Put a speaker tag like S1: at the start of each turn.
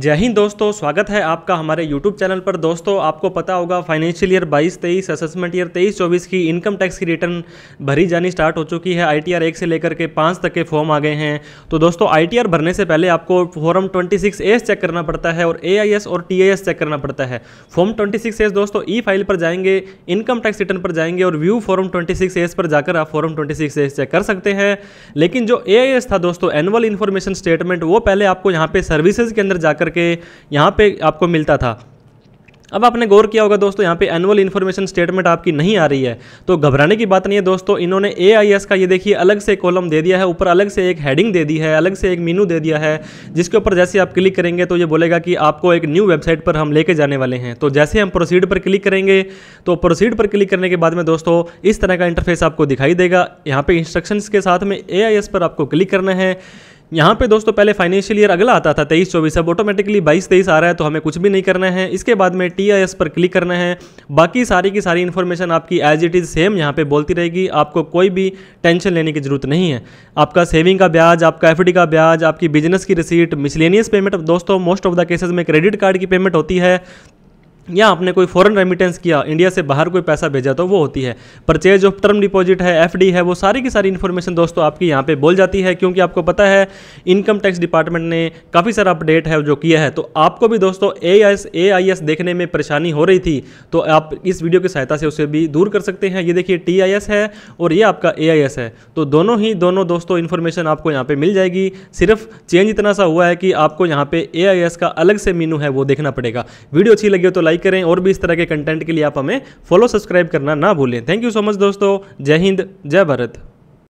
S1: जय हिंद दोस्तों स्वागत है आपका हमारे YouTube चैनल पर दोस्तों आपको पता होगा फाइनेंशियल ईयर 22 तेईस असेसमेंट ईयर 23 24 की इनकम टैक्स की रिटर्न भरी जानी स्टार्ट हो चुकी है आई टी एक से लेकर के पाँच तक के फॉर्म आ गए हैं तो दोस्तों आई भरने से पहले आपको फॉर्म 26 एस चेक करना पड़ता है और ए और टी चेक करना पड़ता है फॉर्म ट्वेंटी एस दोस्तों ई फाइल पर जाएंगे इनकम टैक्स रिटर्न पर जाएंगे और व्यू फॉर्म ट्वेंटी एस पर जाकर आप फॉर्म ट्वेंटी एस चेक कर सकते हैं लेकिन जो ए था दोस्तों एनुअल इन्फॉर्मेशन स्टेटमेंट वो पहले आपको यहाँ पे सर्विसेज के अंदर जाकर करके यहाँ पर आपको मिलता था अब आपने गौर किया होगा दोस्तों यहाँ पे एनुअल इन्फॉर्मेशन स्टेटमेंट आपकी नहीं आ रही है तो घबराने की बात नहीं है दोस्तों इन्होंने ए का ये देखिए अलग से कॉलम दे दिया है ऊपर अलग से एक हेडिंग दे दी है अलग से एक मीनू दे दिया है जिसके ऊपर जैसे आप क्लिक करेंगे तो ये बोलेगा कि आपको एक न्यू वेबसाइट पर हम लेके जाने वाले हैं तो जैसे हम प्रोसीड पर क्लिक करेंगे तो प्रोसीड पर क्लिक करने के बाद में दोस्तों इस तरह का इंटरफेस आपको दिखाई देगा यहाँ पर इंस्ट्रक्शन के साथ में ए पर आपको क्लिक करना है यहाँ पे दोस्तों पहले फाइनेंशियल ईयर अगला आता था तेईस चौबीस अब ऑटोमेटिकली बाईस तेईस आ रहा है तो हमें कुछ भी नहीं करना है इसके बाद में टी पर क्लिक करना है बाकी सारी की सारी इन्फॉर्मेशन आपकी एज इट इज़ सेम यहाँ पे बोलती रहेगी आपको कोई भी टेंशन लेने की जरूरत नहीं है आपका सेविंग का ब्याज आपका एफ का ब्याज आपकी बिजनेस की रिसीट मिसलेनियस पेमेंट दोस्तों मोस्ट ऑफ द केसेज में क्रेडिट कार्ड की पेमेंट होती है या आपने कोई फॉरेन रेमिटेंस किया इंडिया से बाहर कोई पैसा भेजा तो वो होती है परचेज ऑफ टर्म डिपॉजिट है एफडी है वो सारी की सारी इन्फॉर्मेशन दोस्तों आपकी यहाँ पे बोल जाती है क्योंकि आपको पता है इनकम टैक्स डिपार्टमेंट ने काफ़ी सारा अपडेट है जो किया है तो आपको भी दोस्तों ए आई देखने में परेशानी हो रही थी तो आप इस वीडियो की सहायता से उसे भी दूर कर सकते हैं ये देखिए टी है और ये आपका ए है तो दोनों ही दोनों दोस्तों इन्फॉर्मेशन आपको यहाँ पर मिल जाएगी सिर्फ चेंज इतना सा हुआ है कि आपको यहाँ पर ए का अलग से मीनू है वो देखना पड़ेगा वीडियो अच्छी लगी तो लाइक लाइक करें और भी इस तरह के कंटेंट के लिए आप हमें फॉलो सब्सक्राइब करना ना भूलें थैंक यू सो मच दोस्तों जय हिंद जय भारत